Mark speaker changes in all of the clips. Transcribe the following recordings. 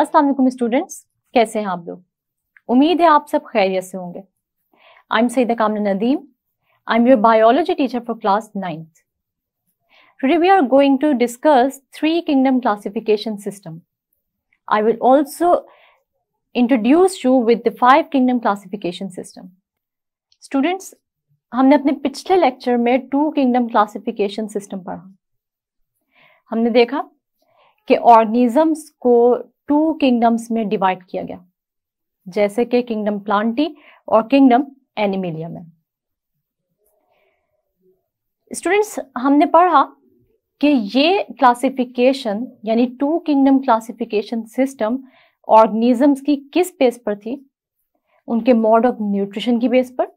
Speaker 1: अस्सलाम वालेकुम स्टूडेंट्स कैसे हैं आप लोग उम्मीद है आप सब खैरियत से होंगे I am Saeed Kaman Nadeem I am your biology teacher for class ninth today we are going to discuss three kingdom classification system I will also introduce you with the five kingdom classification system students हमने अपने पिछले lecture में to kingdom classification system पढ़ा हमने देखा कि organisms को to kingdoms में डिवाइड किया गया जैसे कि किंगडम प्लांटी और किंगडम एनिमिलियम है स्टूडेंट्स हमने पढ़ा कि ये क्लासिफिकेशन यानी two kingdom classification system organisms की किस बेस पर थी उनके मोड ऑफ न्यूट्रिशन की बेस पर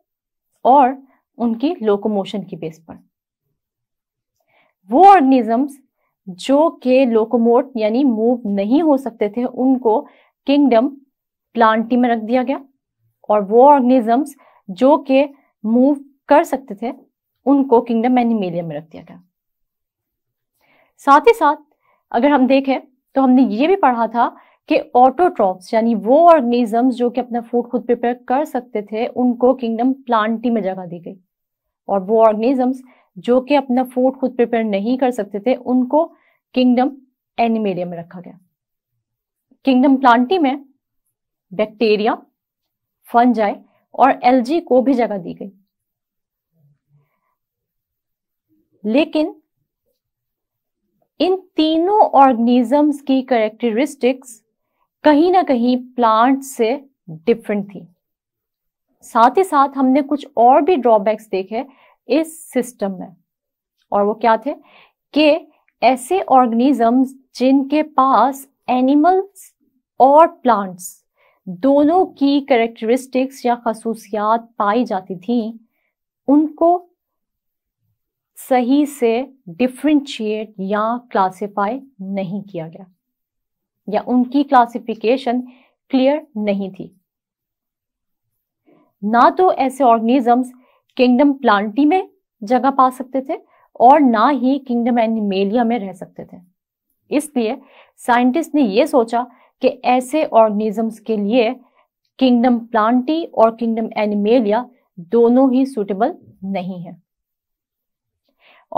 Speaker 1: और उनकी लोकोमोशन की बेस पर वो ऑर्गेनिजम्स जो के लोकोमोट यानी मूव नहीं हो सकते थे उनको किंगडम प्लांटी में रख दिया गया और वो ऑर्गेनिजम्स जो के मूव कर सकते थे उनको किंगडम एनिमेलियम में रख दिया गया साथ ही साथ अगर हम देखें तो हमने ये भी पढ़ा था कि ऑटोट्रॉप्स यानी वो ऑर्गेनिजम्स जो कि अपना फूड खुद प्रिपेयर कर सकते थे उनको किंगडम प्लांटी में जगह दी गई और वो ऑर्गेनिजम्स जो कि अपना फूड खुद प्रिपेयर नहीं कर सकते थे उनको किंगडम एनिमेरिया में रखा गया किंगडम प्लांटी में बैक्टीरिया फंजाई और एलजी को भी जगह दी गई लेकिन इन तीनों ऑर्गेनिजम्स की करेक्टरिस्टिक्स कहीं ना कहीं प्लांट से डिफरेंट थी साथ ही साथ हमने कुछ और भी ड्रॉबैक्स देखे इस सिस्टम में और वो क्या थे कि ऐसे ऑर्गेनिजम्स जिनके पास एनिमल्स और प्लांट्स दोनों की करेक्टरिस्टिक्स या खसूसियात पाई जाती थी उनको सही से डिफ्रेंशिएट या क्लासिफाई नहीं किया गया या उनकी क्लासिफिकेशन क्लियर नहीं थी ना तो ऐसे ऑर्गेनिजम्स किंगडम प्लांटी में जगह पा सकते थे और ना ही किंगडम एनिमेलिया में रह सकते थे इसलिए साइंटिस्ट ने यह सोचा कि ऐसे ऑर्गेनिजम्स के लिए किंगडम प्लांटी और किंगडम एनिमेलिया दोनों ही सुटेबल नहीं है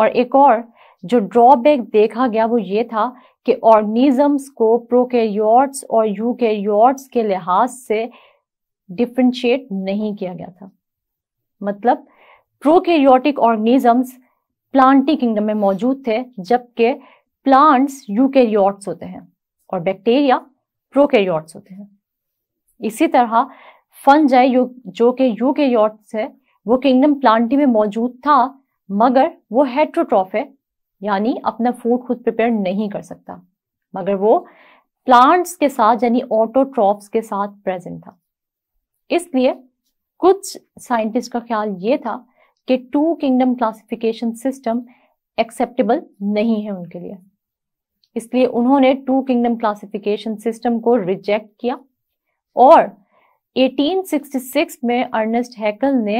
Speaker 1: और एक और जो ड्रॉबैक देखा गया वो ये था कि ऑर्गेनिजम्स को प्रोकैरियोट्स और यूकैरियोट्स के लिहाज से डिफ्रेंशिएट नहीं किया गया था मतलब प्रोकैरियोटिक ऑर्गेनिजम्स प्लांटी किंगडम में मौजूद थे जबकि प्लांट्स यूकैरियोट्स होते हैं और बैक्टीरिया प्रोकैरियोट्स होते हैं इसी तरह फंजाई जो कि यूकैरियोट्स है वो किंगडम प्लांटी में मौजूद था मगर वो हेट्रोट्रॉफ है यानी अपना फूड खुद प्रिपेयर नहीं कर सकता मगर वो प्लांट्स के साथ यानी ऑटोट्रॉफ्स के साथ प्रेजेंट था इसलिए कुछ साइंटिस्ट का ख्याल ये था कि two kingdom classification system acceptable नहीं है उनके लिए इसलिए उन्होंने टू किंगडम क्लासिफिकेशन सिस्टम को रिजेक्ट किया और 1866 में अर्नेस्ट हैकल ने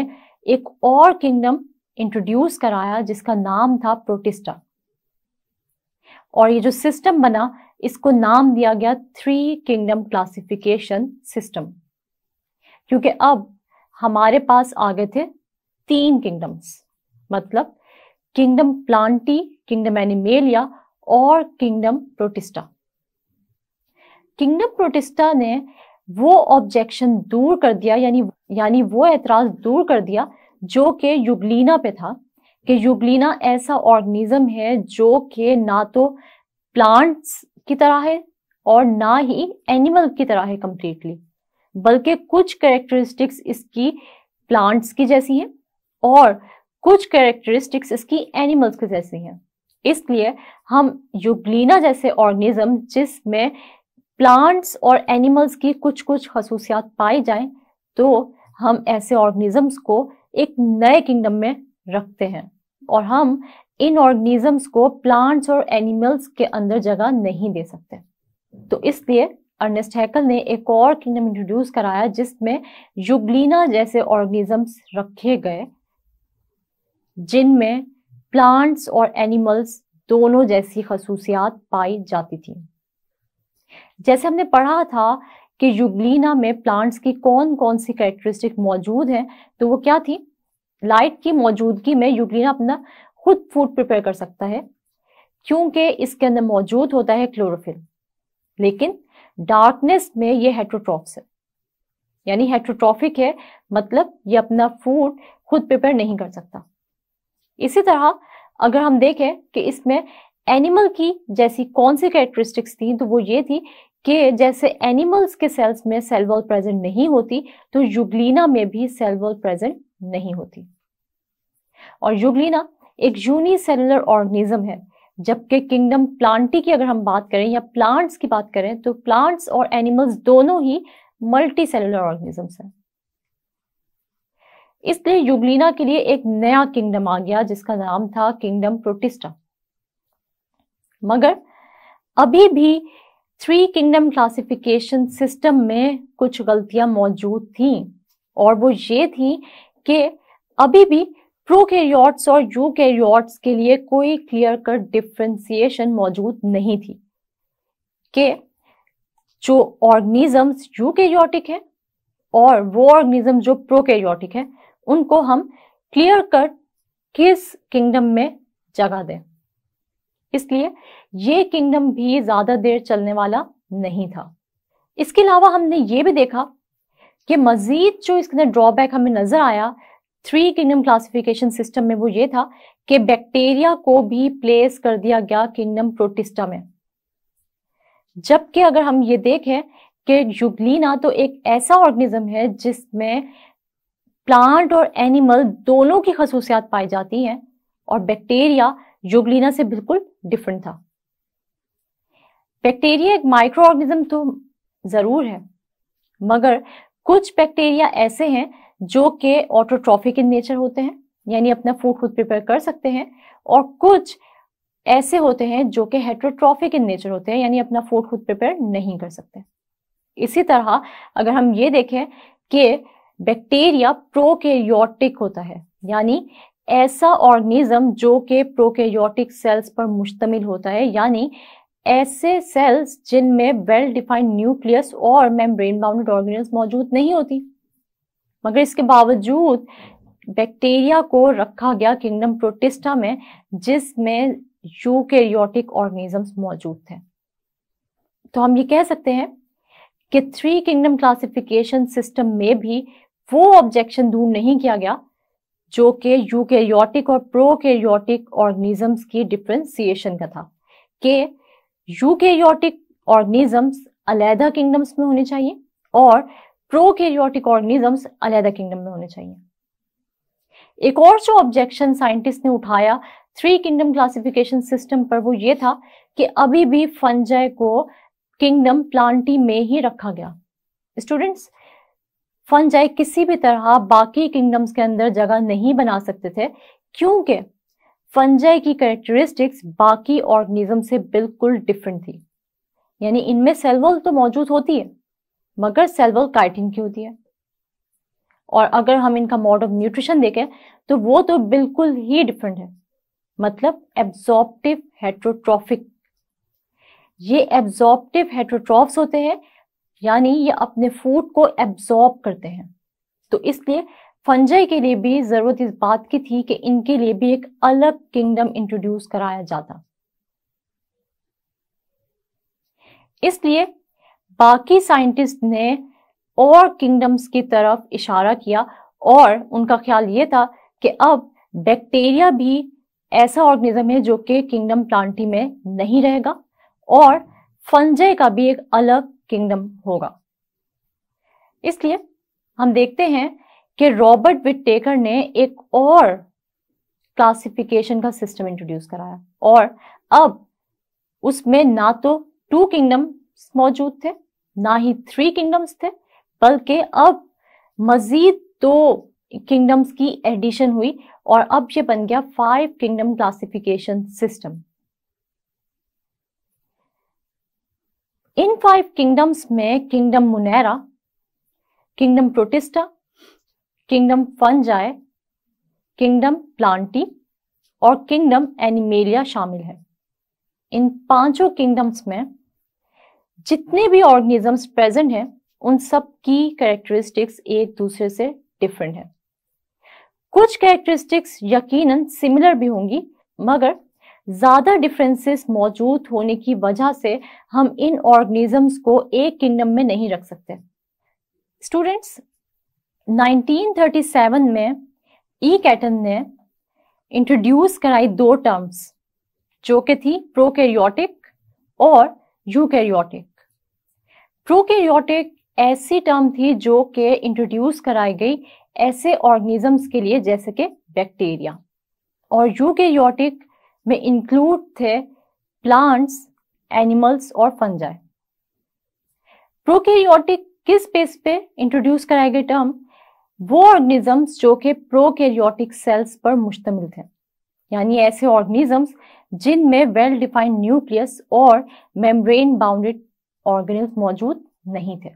Speaker 1: एक और किंगडम इंट्रोड्यूस कराया जिसका नाम था प्रोटिस्टा और ये जो सिस्टम बना इसको नाम दिया गया थ्री किंगडम क्लासिफिकेशन सिस्टम क्योंकि अब हमारे पास आ गए थे तीन किंगडम्स मतलब किंगडम प्लांटी किंगडम एनिमेलिया और किंगडम प्रोटिस्टा किंगडम प्रोटिस्टा ने वो ऑब्जेक्शन दूर कर दिया यानी यानी वो एतराज दूर कर दिया जो कि युगलीना पे था कि युगलीना ऐसा ऑर्गेनिज्म है जो कि ना तो प्लांट्स की तरह है और ना ही एनिमल की तरह है कंप्लीटली बल्कि कुछ कैरेक्टरिस्टिक्स इसकी प्लांट्स की जैसी हैं और कुछ कैरेक्टरिस्टिक्स इसकी एनिमल्स की जैसी हैं इसलिए हम यूग्लिना जैसे ऑर्गेनिज्म जिसमें प्लांट्स और एनिमल्स की कुछ कुछ खसूसियात पाई जाए तो हम ऐसे ऑर्गेनिजम्स को एक नए किंगडम में रखते हैं और हम इन ऑर्गेनिजम्स को प्लांट्स और एनिमल्स के अंदर जगह नहीं दे सकते तो इसलिए अर्नेस्ट हैकल ने एक और किंगडम इंट्रोड्यूस कराया जिसमें युगलिना जैसे ऑर्गेनिजम्स रखे गए जिनमें प्लांट्स और एनिमल्स दोनों जैसी खसूसियात पाई जाती थी जैसे हमने पढ़ा था कि युगलिना में प्लांट्स की कौन कौन सी कैरेक्टरिस्टिक मौजूद हैं तो वो क्या थी लाइट की मौजूदगी में युगलिना अपना खुद फूड प्रिपेयर कर सकता है क्योंकि इसके अंदर मौजूद होता है क्लोरोफिल लेकिन डार्कनेस में ये हेट्रोट्रॉफ्स है यानी हेट्रोट्रॉफिक है मतलब ये अपना फूड खुद प्रिपेयर नहीं कर सकता इसी तरह अगर हम देखें कि इसमें एनिमल की जैसी कौन सी कैरेक्टरिस्टिक्स थी तो वो ये थी कि जैसे एनिमल्स के सेल्स में सेल वॉल प्रेजेंट नहीं होती तो युगलीना में भी सेल वॉल प्रेजेंट नहीं होती और युगलीना एक यूनिसेलुलर ऑर्गेनिज्म है जबकि किंगडम प्लांटी की अगर हम बात करें या प्लांट्स की बात करें तो प्लांट्स और एनिमल्स दोनों ही मल्टी सेलुलर ऑर्गेनिजम्स हैं इसलिए युगलिना के लिए एक नया किंगडम आ गया जिसका नाम था किंगडम प्रोटिस्टा मगर अभी भी थ्री किंगडम क्लासिफिकेशन सिस्टम में कुछ गलतियां मौजूद थीं और वो ये थी कि अभी भी प्रोकैरियोट्स और यूकैरियोट्स के लिए कोई क्लियर कट डिफ्रेंसिएशन मौजूद नहीं थी के जो ऑर्गेनिजम्स यूकैरियोटिक हैं और वो ऑर्गेनिज्म जो प्रोकैरियोटिक हैं उनको हम क्लियर कट किस किंगडम में जगह दें इसलिए ये किंगडम भी ज़्यादा देर चलने वाला नहीं था इसके अलावा हमने ये भी देखा कि मज़ीद जो इसके अंदर ड्रॉबैक हमें नज़र आया थ्री किंगडम क्लासिफिकेशन सिस्टम में वो ये था कि बैक्टीरिया को भी प्लेस कर दिया गया किंगडम प्रोटिस्टा में जबकि अगर हम ये देखें कि युगलीना तो एक ऐसा ऑर्गेनिज्म है जिसमें प्लांट और एनिमल दोनों की खसूसियात पाई जाती हैं और बैक्टीरिया युगलीना से बिल्कुल डिफरेंट था बैक्टीरिया एक माइक्रो ऑर्गेनिज्म तो ज़रूर है मगर कुछ बैक्टीरिया ऐसे हैं जो कि ऑटोट्रॉफिक इन नेचर होते हैं यानी अपना फूड खुद प्रिपेयर कर सकते हैं और कुछ ऐसे होते हैं जो कि हेट्रोट्रॉफिक इन नेचर होते हैं यानी अपना फूड खुद प्रिपेयर नहीं कर सकते इसी तरह अगर हम ये देखें कि बैक्टीरिया प्रोकैरियोटिक होता है यानी ऐसा ऑर्गेनिज्म जो कि प्रोकैरियोटिक सेल्स पर मुश्तमिल होता है यानी ऐसे सेल्स जिनमें वेल डिफाइंड न्यूक्लियस और मेम्ब्रेन बाउंडेड ऑर्गेनिज्म मौजूद नहीं होती मगर इसके बावजूद बैक्टीरिया को रखा गया किंगडम प्रोटिस्टा में जिसमें यूकेरियोटिक ऑर्गेनिजम्स मौजूद थे तो हम ये कह सकते हैं कि थ्री किंगडम क्लासिफिकेशन सिस्टम में भी वो ऑब्जेक्शन दूर नहीं किया गया जो कि यूकेरियोटिक और प्रोकेरियोटिक ऑर्गेनिजम्स की डिफ्रेंसिएशन का था कि यूकेरियोटिक ऑर्गेनिजम्स अलहदा किंगडम्स में होने चाहिए और प्रोकैरियोटिक ऑर्गेनिजम्स अलहदा किंगडम में होने चाहिए एक और जो ऑब्जेक्शन साइंटिस्ट ने उठाया थ्री किंगडम क्लासिफिकेशन सिस्टम पर वो ये था कि अभी भी फंजय को किंगडम प्लांटी में ही रखा गया स्टूडेंट्स फंजाई किसी भी तरह बाकी किंगडम्स के अंदर जगह नहीं बना सकते थे क्योंकि फंजाई की कैरेक्टरिस्टिक्स बाकी ऑर्गेनिज्म से बिल्कुल डिफरेंट थी यानी इनमें सेल तो मौजूद होती है मगर सेल्वल काइटिन की होती है और अगर हम इनका मोड ऑफ न्यूट्रिशन देखें तो वो तो बिल्कुल ही डिफरेंट है मतलब एब्जॉर्प्टिव हेट्रोट्रॉफिक ये एब्जॉर्प्टिव हेट्रोट्रॉफ्स होते हैं यानी ये अपने फूड को एब्जॉर्ब करते हैं तो इसलिए फंजय के लिए भी ज़रूरत इस बात की थी कि इनके लिए भी एक अलग किंगडम इंट्रोड्यूस कराया जाता इसलिए बाकी साइंटिस्ट ने और किंगडम्स की तरफ इशारा किया और उनका ख्याल ये था कि अब बैक्टीरिया भी ऐसा ऑर्गेनिज्म है जो कि किंगडम प्लांटी में नहीं रहेगा और फंजे का भी एक अलग किंगडम होगा इसलिए हम देखते हैं कि रॉबर्ट विटेकर ने एक और क्लासिफिकेशन का सिस्टम इंट्रोड्यूस कराया और अब उसमें ना तो टू किंगडम मौजूद थे ना ही थ्री किंगडम्स थे बल्कि अब मजीद दो किंगडम्स की एडिशन हुई और अब ये बन गया फाइव किंगडम क्लासिफिकेशन सिस्टम इन फाइव किंगडम्स में kingdom monera kingdom protista kingdom fungi kingdom plantae और किंगडम एनिमेलिया शामिल है इन पांचों किंगडम्स में जितने भी ऑर्गेनिजम्स प्रेजेंट हैं उन सब की कैरेक्टरिस्टिक्स एक दूसरे से डिफरेंट है कुछ कैरेक्टरिस्टिक्स यकीनन सिमिलर भी होंगी मगर ज़्यादा डिफरेंसेस मौजूद होने की वजह से हम इन ऑर्गेनिजम्स को एक किंगडम में नहीं रख सकते स्टूडेंट्स 1937 में ई e. कैटन ने इंट्रोड्यूस कराई दो टर्म्स जो कि थी प्रोकैरियोटिक और यूकैरियोटिक प्रोकैरियोटिक ऐसी टर्म थी जो कि इंट्रोड्यूस कराई गई ऐसे ऑर्गेनिजम्स के लिए जैसे कि बैक्टीरिया और यूकैरियोटिक में इंक्लूड थे प्लांट्स एनिमल्स और फंजाई प्रोकैरियोटिक किस बेस पे इंट्रोड्यूस कराई गई टर्म वो ऑर्गेनिजम्स जो कि प्रोकैरियोटिक सेल्स पर मुश्तमिल थे यानी ऐसे ऑर्गेनिजम्स जिनमें वेल डिफाइंड न्यूक्लियस और मेम्ब्रेन बाउंडेड ऑर्गेनिज्म मौजूद नहीं थे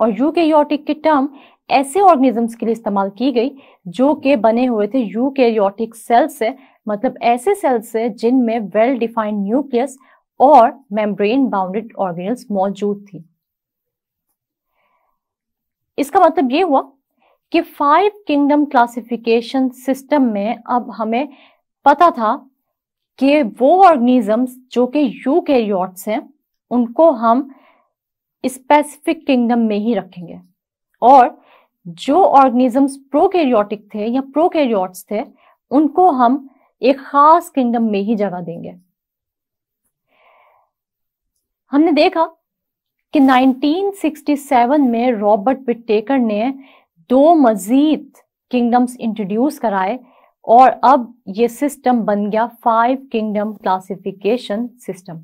Speaker 1: और यूकेरियोटिक की टर्म ऐसे ऑर्गेनिजम्स के लिए इस्तेमाल की गई जो के बने हुए थे यूकेरियोटिक सेल्स से मतलब ऐसे सेल्स से जिनमें वेल डिफाइंड न्यूक्लियस और मेम्ब्रेन बाउंडेड ऑर्गेनिज्म मौजूद थी इसका मतलब ये हुआ कि फाइव किंगडम क्लासिफिकेशन सिस्टम में अब हमें पता था कि वो ऑर्गेनिजम्स जो कि यूकेरियोट्स हैं उनको हम स्पेसिफिक किंगडम में ही रखेंगे और जो ऑर्गेनिजम्स प्रोकैरियोटिक थे या प्रोकैरियोट्स थे उनको हम एक खास किंगडम में ही जगह देंगे हमने देखा कि 1967 में रॉबर्ट विटेकर ने दो मजीद किंगडम्स इंट्रोड्यूस कराए और अब ये सिस्टम बन गया फाइव किंगडम क्लासिफिकेशन सिस्टम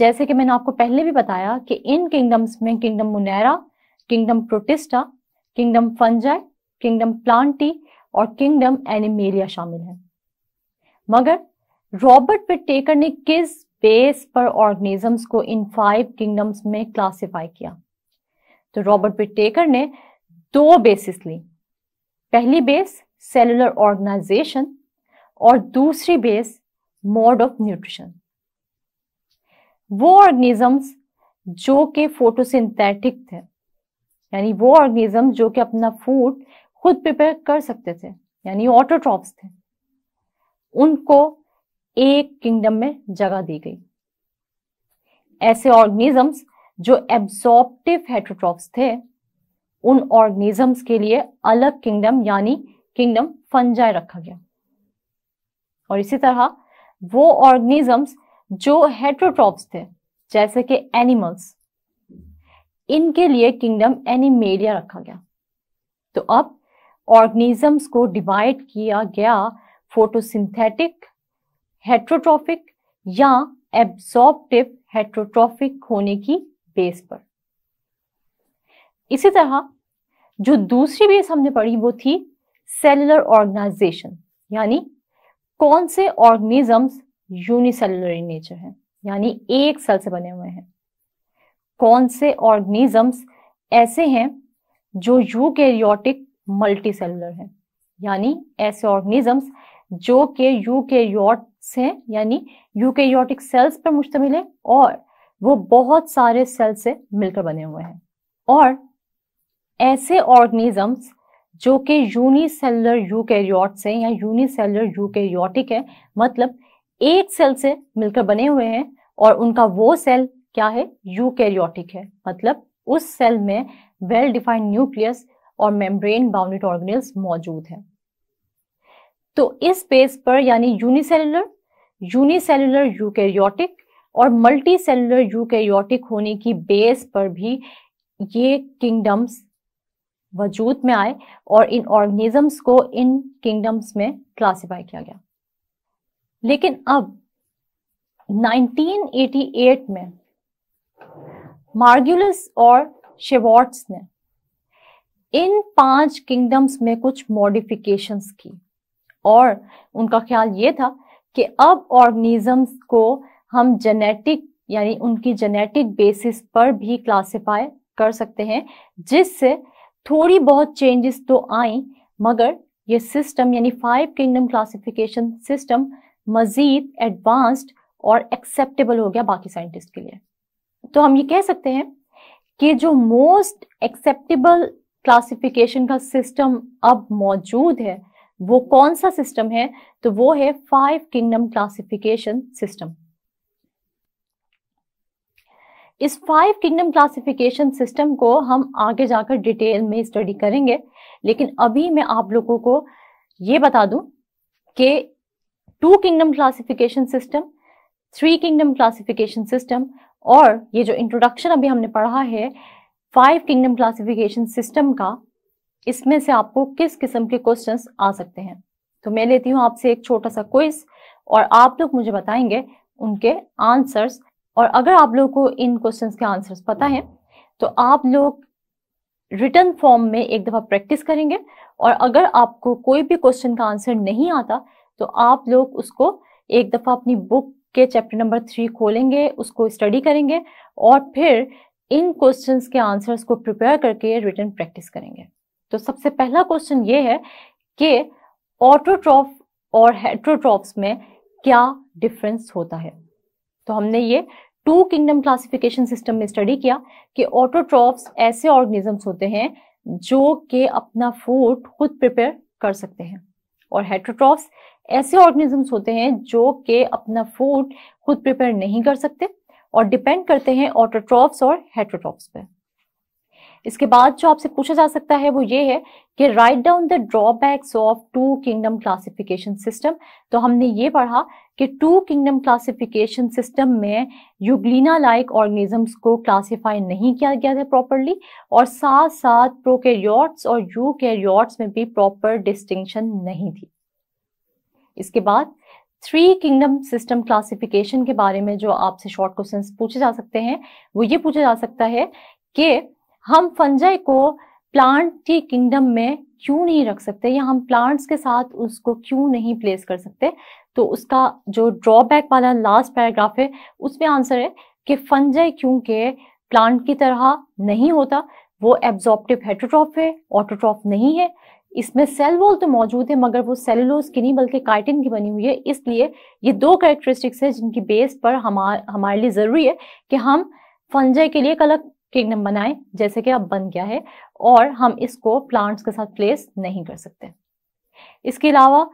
Speaker 1: जैसे कि मैंने आपको पहले भी बताया कि इन किंगडम्स में kingdom monera kingdom protista kingdom fungi kingdom plantae और किंगडम एनिमेरिया शामिल है मगर रॉबर्ट पिटेकर ने किस बेस पर ऑर्गेनिजम्स को इन फाइव किंगडम्स में क्लासिफाई किया तो रॉबर्ट पिटेकर ने दो बेसिस ली पहली बेस सेलुलर ऑर्गेनाइजेशन और दूसरी बेस मोड ऑफ न्यूट्रिशन वो ऑर्गेनिजम्स जो कि फोटोसिंथेटिक थे यानी वो ऑर्गेनिज्म जो कि अपना फूड खुद प्रिपेयर कर सकते थे यानी ऑटोट्रॉप्स थे उनको एक किंगडम में जगह दी गई ऐसे ऑर्गेनिजम्स जो एब्सॉर्प्टिव हेट्रोट्रॉप्स थे उन ऑर्गेनिजम्स के लिए अलग किंगडम यानी किंगडम फंजाई रखा गया और इसी तरह वो ऑर्गेनिजम्स जो हेट्रोट्रॉप्स थे जैसे कि एनिमल्स इनके लिए किंगडम एनिमेलिया रखा गया तो अब ऑर्गेनिजम्स को डिवाइड किया गया फोटोसिंथेटिक हेट्रोट्रॉफिक या एब्जॉर्प्टिव हेट्रोट्रॉफिक होने की बेस पर इसी तरह जो दूसरी बेस हमने पढ़ी वो थी सेलुलर ऑर्गेनाइजेशन यानी कौन से ऑर्गेनिजम्स यूनिसेलुलर इन नेचर है यानी एक सेल से बने हुए हैं कौन से ऑर्गेनिजम्स ऐसे हैं जो यूकैरियोटिक मल्टीसेलुलर हैं यानी ऐसे ऑर्गेनिजम्स जो के यूकैरियोट्स से यानी यूकैरियोटिक सेल्स पर मुश्तमिल है और वो बहुत सारे सेल से मिलकर बने हुए हैं और ऐसे ऑर्गेनिजम्स जो कि यूनिसेलर यूकैरियोट्स से या यूनिसेलुलर यूकैरियोटिक है मतलब एक सेल से मिलकर बने हुए हैं और उनका वो सेल क्या है यूकैरियोटिक है मतलब उस सेल में वेल डिफाइंड न्यूक्लियस और मेम्ब्रेन बाउंड्रीड ऑर्गेनिल्स मौजूद हैं तो इस बेस पर यानी यूनिसेलुलर यूनिसेलुलर यूकैरियोटिक और मल्टी सेलुलर यूकैरियोटिक होने की बेस पर भी ये किंगडम्स वजूद में आए और इन ऑर्गेनिजम्स को इन किंगडम्स में क्लासिफाई किया गया लेकिन अब 1988 में मार्गुलस और शेवॉट्स ने इन पांच किंगडम्स में कुछ मॉडिफिकेशंस की और उनका ख्याल ये था कि अब ऑर्गेनिजम्स को हम जेनेटिक यानी उनकी जेनेटिक बेसिस पर भी क्लासिफाई कर सकते हैं जिससे थोड़ी बहुत चेंजेस तो आई मगर ये सिस्टम यानी फाइव किंगडम क्लासिफिकेशन सिस्टम मजीद एडवांस्ड और एक्सेप्टेबल हो गया बाकी साइंटिस्ट के लिए तो हम ये कह सकते हैं कि जो मोस्ट एक्सेप्टेबल क्लासिफिकेशन का सिस्टम अब मौजूद है वो कौन सा सिस्टम है तो वो है फाइव किंगडम क्लासिफिकेशन सिस्टम इस फाइव किंगडम क्लासिफिकेशन सिस्टम को हम आगे जाकर डिटेल में स्टडी करेंगे लेकिन अभी मैं आप लोगों को ये बता दूं कि two kingdom classification system three kingdom classification system और ये जो इंट्रोडक्शन अभी हमने पढ़ा है फाइव किंगडम क्लासिफिकेशन सिस्टम का इसमें से आपको किस किस्म के क्वेश्चन आ सकते हैं तो मैं लेती हूँ आपसे एक छोटा सा क्विज और आप लोग मुझे बताएंगे उनके आंसर्स और अगर आप लोगों को इन क्वेश्चंस के आंसर्स पता है तो आप लोग रिटर्न फॉर्म में एक दफा प्रैक्टिस करेंगे और अगर आपको कोई भी क्वेश्चन का आंसर नहीं आता तो आप लोग उसको एक दफ़ा अपनी बुक के चैप्टर नंबर थ्री खोलेंगे उसको स्टडी करेंगे और फिर इन क्वेश्चंस के आंसर्स को प्रिपेयर करके रिटर्न प्रैक्टिस करेंगे तो सबसे पहला क्वेश्चन ये है कि ऑटोट्रॉफ और हेट्रोट्रॉफ्स में क्या डिफरेंस होता है तो हमने ये टू किंगडम क्लासिफिकेशन सिस्टम में स्टडी किया कि ऑटोट्रॉफ्स ऐसे ऑर्गेनिजम्स होते हैं जो कि अपना फूड खुद प्रिपेयर कर सकते हैं और हेट्रोट्रॉफ्स ऐसे ऑर्गेनिजम्स होते हैं जो कि अपना फूड खुद प्रिपेयर नहीं कर सकते और डिपेंड करते हैं ऑटोट्रॉफ्स और हेट्रोट्रॉफ्स पर इसके बाद जो आपसे पूछा जा सकता है वो ये है कि write down the drawbacks of two kingdom classification system तो हमने ये पढ़ा कि टू किंगडम क्लासिफिकेशन सिस्टम में यूग्लिना लाइक ऑर्गेनिजम्स को क्लासिफाई नहीं किया गया था प्रॉपरली और साथ साथ प्रोकेरियोट्स और यू में भी प्रॉपर डिस्टिंक्शन नहीं थी इसके बाद थ्री किंगडम सिस्टम क्लासिफिकेशन के बारे में जो आपसे शॉर्ट क्वेश्चन पूछे जा सकते हैं वो ये पूछा जा सकता है कि हम फंजाई को प्लांट की किंगडम में क्यों नहीं रख सकते या हम प्लांट्स के साथ उसको क्यों नहीं प्लेस कर सकते तो उसका जो ड्रॉबैक वाला लास्ट पैराग्राफ है उसमें आंसर है कि फंजाई क्योंकि प्लांट की तरह नहीं होता वो एब्जॉर्प्टिव हेट्रोट्रॉफ है ऑटोट्रॉफ नहीं है इसमें सेल वॉल तो मौजूद है मगर वो सेलुलोज की नहीं बल्कि काइटिन की बनी हुई है इसलिए ये दो करेक्टरिस्टिक्स है जिनकी बेस पर हमार हमारे लिए ज़रूरी है कि हम फंजय के लिए एक अलग किंगडम बनाए जैसे कि अब बन गया है और हम इसको प्लांट्स के साथ प्लेस नहीं कर सकते इसके अलावा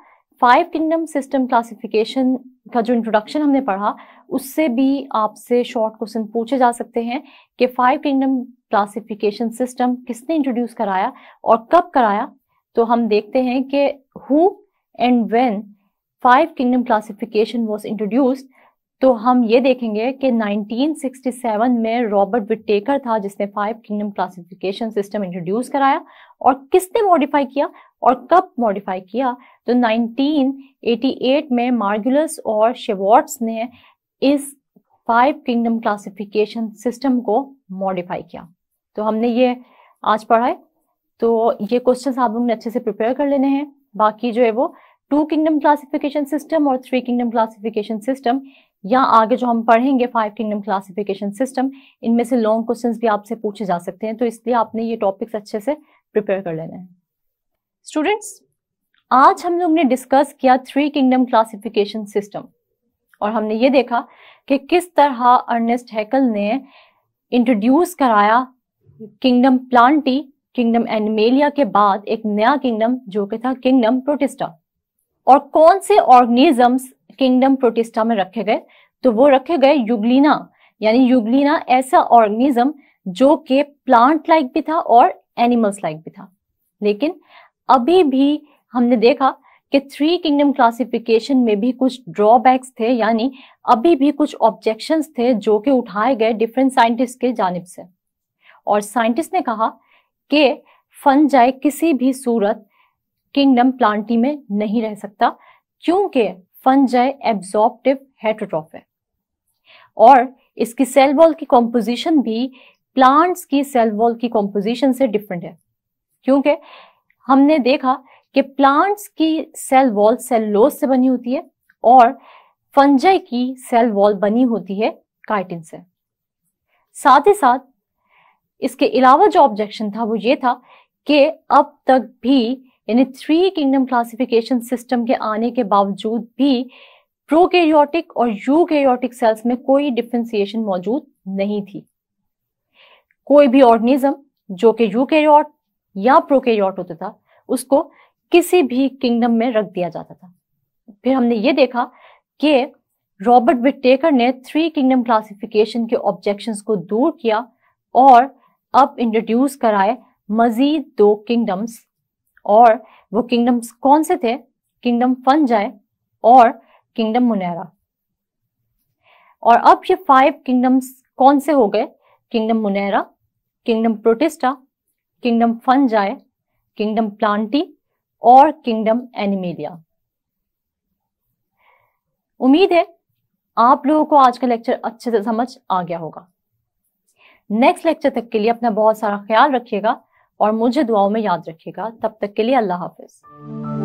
Speaker 1: फाइव किंगडम सिस्टम क्लासिफिकेशन का जो इंट्रोडक्शन हमने पढ़ा उससे भी आपसे शॉर्ट क्वेश्चन पूछे जा सकते हैं कि फाइव किंगडम क्लासिफिकेशन सिस्टम किसने इंट्रोड्यूस कराया और कब कराया तो हम देखते हैं कि who and when five kingdom classification was introduced तो हम ये देखेंगे कि 1967 में रॉबर्ट विटेकर था जिसने five kingdom classification system introduce कराया और किसने मॉडिफाई किया और कब मॉडिफाई किया तो 1988 में मार्गुलस और शेवॉर्ट्स ने इस फाइव किंगडम क्लासिफिकेशन सिस्टम को मॉडिफाई किया तो हमने ये आज पढ़ा है तो ये क्वेश्चन आप लोगों ने अच्छे से प्रिपेयर कर लेने हैं बाकी जो है वो टू किंगडम क्लासिफिकेशन सिस्टम और थ्री किंगडम क्लासिफिकेशन सिस्टम या आगे जो हम पढ़ेंगे फाइव किंगडम क्लासिफिकेशन सिस्टम इनमें से लॉन्ग क्वेश्चंस भी आपसे पूछे जा सकते हैं तो इसलिए आपने ये टॉपिक्स अच्छे से प्रिपेयर कर लेने हैं स्टूडेंट्स आज हम लोग ने डिस्कस किया थ्री किंगडम क्लासिफिकेशन सिस्टम और हमने ये देखा कि किस तरह अर्नेस्ट हैकल ने इंट्रोड्यूस कराया किंगडम प्लांटी किंगडम एनिमेलिया के बाद एक नया किंगडम जो कि था किंगडम प्रोटिस्टा और कौन से ऑर्गेनिजम्स किंगडम प्रोटिस्टा में रखे गए तो वो रखे गए युगलिना यानी युगलिना ऐसा ऑर्गेनिज्म जो कि प्लांट लाइक भी था और एनिमल्स लाइक भी था लेकिन अभी भी हमने देखा कि थ्री किंगडम क्लासिफिकेशन में भी कुछ ड्रॉबैक्स थे यानी अभी भी कुछ ऑब्जेक्शन थे जो कि उठाए गए डिफरेंट साइंटिस्ट के जानब से और साइंटिस्ट ने कहा कि जाए किसी भी सूरत किंगडम प्लांटी में नहीं रह सकता क्योंकि फंजाई एब्जॉर्प्टिव हेट्रोट्रॉफ है और इसकी सेल वॉल की कॉम्पोजिशन भी प्लांट्स की सेल वॉल की कॉम्पोजिशन से डिफरेंट है क्योंकि हमने देखा कि प्लांट्स की सेल वॉल सेलोज से बनी होती है और फंजाई की सेल वॉल बनी होती है काइटिन से साथ ही साथ इसके अलावा जो ऑब्जेक्शन था वो ये था कि अब तक भी यानी थ्री किंगडम क्लासिफिकेशन सिस्टम के आने के बावजूद भी प्रोकैरियोटिक और यूकैरियोटिक सेल्स में कोई डिफ्रेंसिएशन मौजूद नहीं थी कोई भी ऑर्गेनिज्म जो कि यूकैरियोट या प्रोकैरियोट होता था उसको किसी भी किंगडम में रख दिया जाता था फिर हमने ये देखा कि रॉबर्ट विटेकर ने थ्री किंगडम क्लासिफिकेशन के ऑब्जेक्शन को दूर किया और अब इंट्रोड्यूस कराए मजीद दो किंगडम्स और वो किंगडम्स कौन से थे किंगडम फन जाए और किंगडम मुनैरा और अब ये फाइव किंगडम्स कौन से हो गए kingdom monera kingdom protista kingdom fungi kingdom plantae और किंगडम एनिमेलिया उम्मीद है आप लोगों को आज का लेक्चर अच्छे से समझ आ गया होगा नेक्स्ट लेक्चर तक के लिए अपना बहुत सारा ख्याल रखिएगा और मुझे दुआओं में याद रखेगा तब तक के लिए अल्लाह हाफिज़